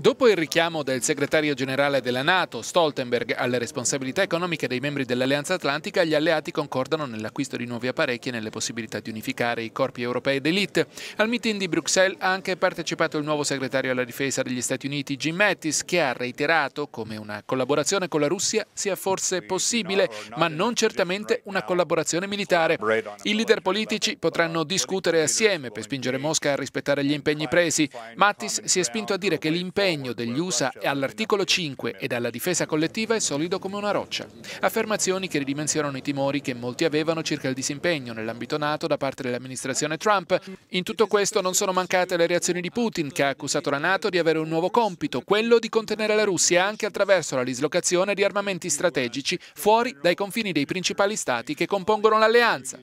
Dopo il richiamo del segretario generale della Nato, Stoltenberg, alle responsabilità economiche dei membri dell'Alleanza Atlantica, gli alleati concordano nell'acquisto di nuovi apparecchi e nelle possibilità di unificare i corpi europei d'elite. Al meeting di Bruxelles ha anche partecipato il nuovo segretario alla difesa degli Stati Uniti, Jim Mattis, che ha reiterato come una collaborazione con la Russia sia forse possibile, ma non certamente una collaborazione militare. I leader politici potranno discutere assieme per spingere Mosca a rispettare gli impegni presi. Mattis si è spinto a dire che l'impegno sostegno degli USA all'articolo 5 ed alla difesa collettiva è solido come una roccia. Affermazioni che ridimensionano i timori che molti avevano circa il disimpegno nell'ambito NATO da parte dell'amministrazione Trump. In tutto questo non sono mancate le reazioni di Putin, che ha accusato la NATO di avere un nuovo compito, quello di contenere la Russia anche attraverso la dislocazione di armamenti strategici fuori dai confini dei principali stati che compongono l'alleanza.